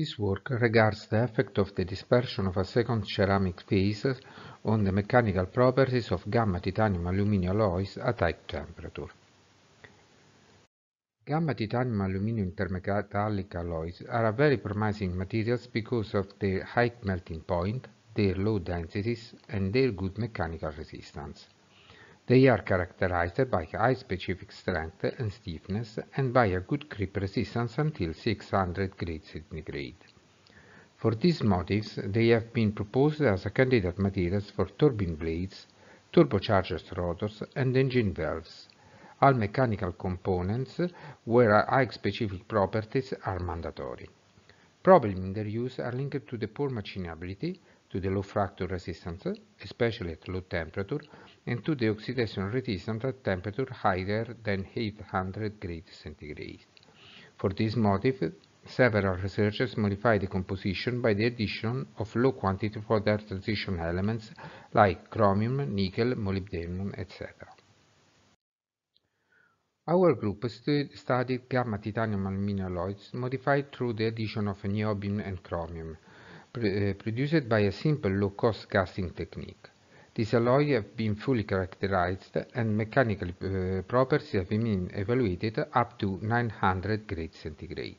This work regards the effect of the dispersion of a second ceramic phase on the mechanical properties of gamma titanium aluminium alloys at high temperature. Gamma titanium aluminium intermetallic alloys are a very promising materials because of their high melting point, their low densities and their good mechanical resistance. They are characterized by high specific strength and stiffness and by a good creep resistance until 600 grade centigrade. For these motifs, they have been proposed as candidate materials for turbine blades, turbochargers rotors and engine valves. All mechanical components where high specific properties are mandatory. Problems in their use are linked to the poor machinability, to the low fracture resistance, especially at low temperature, and to the oxidation resistance at temperature higher than 800 degrees centigrade. For this motive, several researchers modified the composition by the addition of low quantity for their transition elements like chromium, nickel, molybdenum, etc. Our group studied gamma titanium aluminium alloys modified through the addition of niobium and chromium, Eh, produced by a simple low-cost casting technique. These alloys have been fully characterized and mechanical uh, eh, properties have been evaluated up to 900 grades centigrade.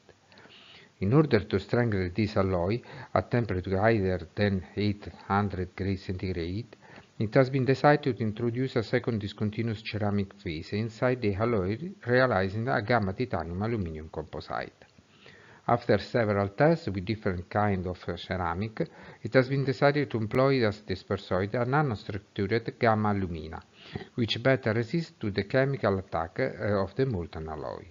In order to strengthen this alloy at temperature higher than 800 grades centigrade, it has been decided to introduce a second discontinuous ceramic phase inside the alloy realizing a gamma titanium aluminum composite. After several tests with different kind of ceramic, it has been decided to employ as dispersoid a nanostructured gamma alumina, which better resists to the chemical attack eh, of the molten alloy.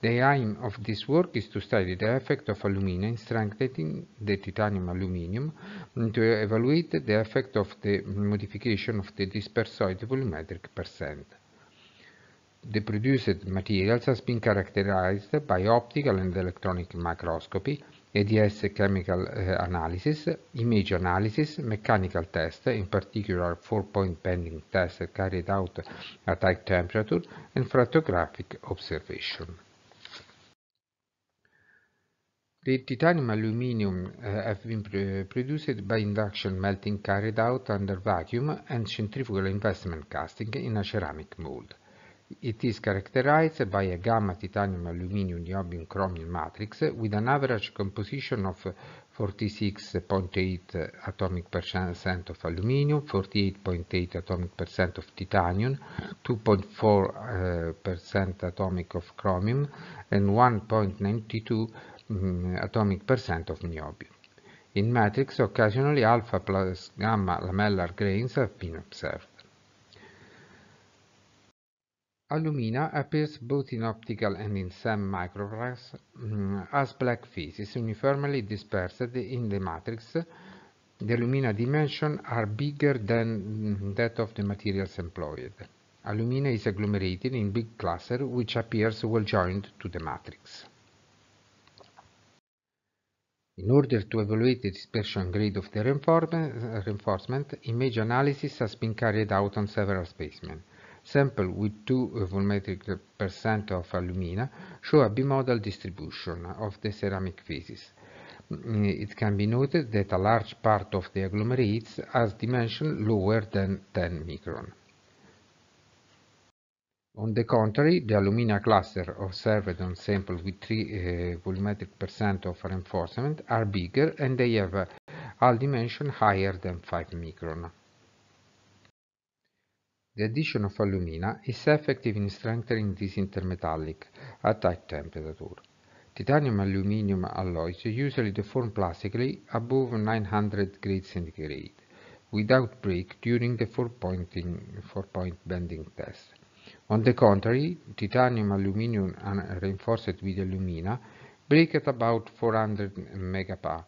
The aim of this work is to study the effect of alumina in strengthening the titanium aluminum and to evaluate the effect of the modification of the dispersoid volumetric percent. The produced materials has been characterized by optical and electronic microscopy, ADS chemical eh, analysis, image analysis, mechanical test, in particular four-point bending test carried out at high temperature, and photographic observation. The titanium aluminum uh, eh, have been pr produced by induction melting carried out under vacuum and centrifugal investment casting in a ceramic mold. It is characterized by a gamma titanium aluminium niobium chromium matrix with an average composition of 46.8 atomic percent of aluminium, 48.8 atomic percent of titanium, 2.4 uh, percent atomic of chromium, and 1.92 mm, atomic percent of niobium. In matrix, occasionally alpha plus gamma lamellar grains have been observed. Alumina appears both in optical and in some micrographs mm, as black phases uniformly dispersed in the matrix. The alumina dimensions are bigger than mm, that of the materials employed. Alumina is agglomerated in big cluster which appears well joined to the matrix. In order to evaluate the dispersion grade of the reinforcement, image analysis has been carried out on several specimens sample with 2 volumetric percent of alumina show a bimodal distribution of the ceramic phases. Mm, it can be noted that a large part of the agglomerates has dimension lower than 10 micron. On the contrary, the alumina cluster observed on samples with 3 uh, eh, volumetric percent of reinforcement are bigger and they have a dimension higher than 5 micron. The addition of alumina is effective in strengthening this intermetallic at high temperature. Titanium aluminum alloys usually deform plastically above 900 degrees centigrade without break during the four-point bending test. On the contrary, titanium aluminum uh, reinforced with alumina break at about 400 MPa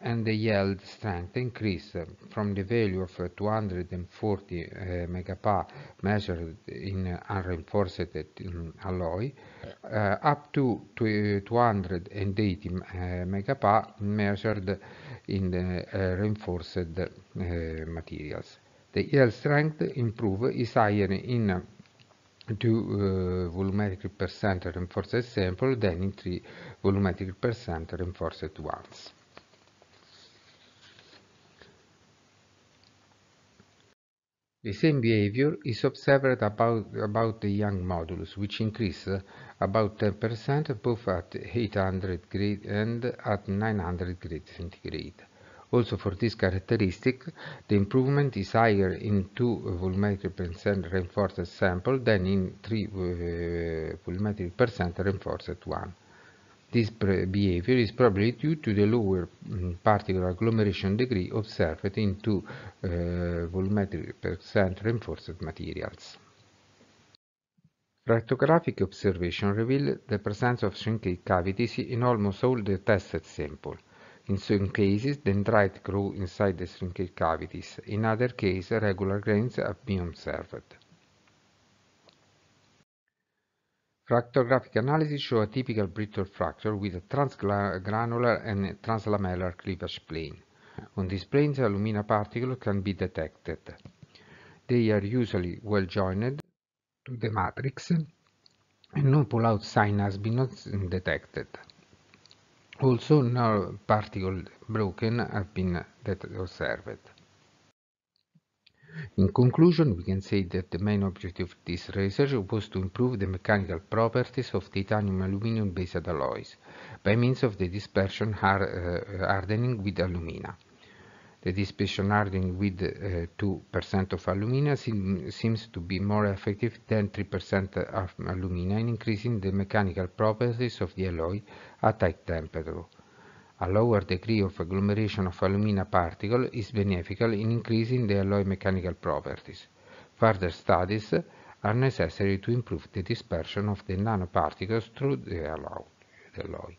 and the yield strength increased from the value of 240 uh, MPa measured in unreinforced alloy uh, up to 280 eh, MPa measured in the, uh, reinforced materials. The yield strength improved is higher in 2 volumetric percent reinforced sample than in 3 volumetric percent reinforced ones. The same behavior is observed about, about the young modulus, which increase about 10% both at 800 grade and at 900 grade centigrade. Also for this characteristic, the improvement is higher in 2 volumetric percent reinforced sample than in 3 uh, volumetric percent reinforced one. This behavior is probably due to the lower mm, particle agglomeration degree observed in two uh, eh, volumetric percent reinforced materials. Rectographic observation revealed the presence of shrinkage cavities in almost all the tested samples. In some cases, dendrite grew inside the shrinkage cavities. In other cases, regular grains have been observed. Fractographic analysis show a typical brittle fracture with a transgranular and translamellar cleavage plane. On these planes, alumina particles can be detected. They are usually well joined to the matrix and no pull-out sign has been detected. Also, no particle broken have been observed. In conclusion, we can say that the main objective of this research was to improve the mechanical properties of titanium aluminum based alloys by means of the dispersion uh, hardening with alumina. The dispersion hardening with 2% uh, of alumina seems to be more effective than 3% of alumina in increasing the mechanical properties of the alloy at high temperature A lower degree of agglomeration of alumina particle is beneficial in increasing the alloy mechanical properties. Further studies are necessary to improve the dispersion of the nanoparticles through the alloy.